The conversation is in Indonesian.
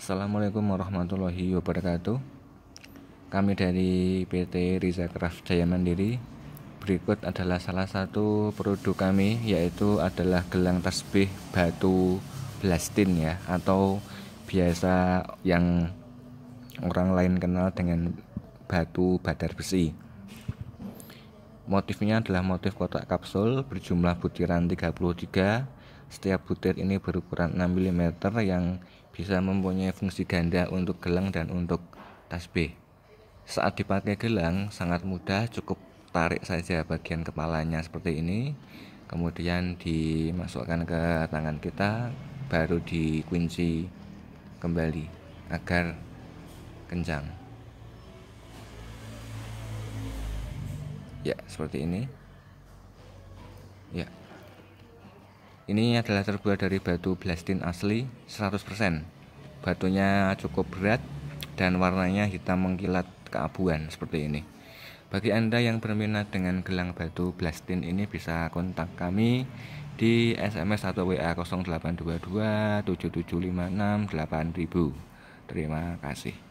Assalamualaikum warahmatullahi wabarakatuh Kami dari PT Riza Craft Jaya Mandiri Berikut adalah salah satu produk kami yaitu adalah gelang tasbih batu blastin ya Atau biasa yang orang lain kenal dengan batu badar besi Motifnya adalah motif kotak kapsul berjumlah butiran 33 setiap butir ini berukuran 6 mm yang bisa mempunyai fungsi ganda untuk gelang dan untuk tasbih. Saat dipakai gelang sangat mudah, cukup tarik saja bagian kepalanya seperti ini. Kemudian dimasukkan ke tangan kita, baru dikunci kembali agar kencang. Ya, seperti ini. Ya. Ini adalah terbuat dari batu blastin asli 100%. Batunya cukup berat dan warnanya hitam mengkilat keabuan seperti ini. Bagi Anda yang berminat dengan gelang batu blastin ini bisa kontak kami di SMS atau WA 0822 7756 Terima kasih.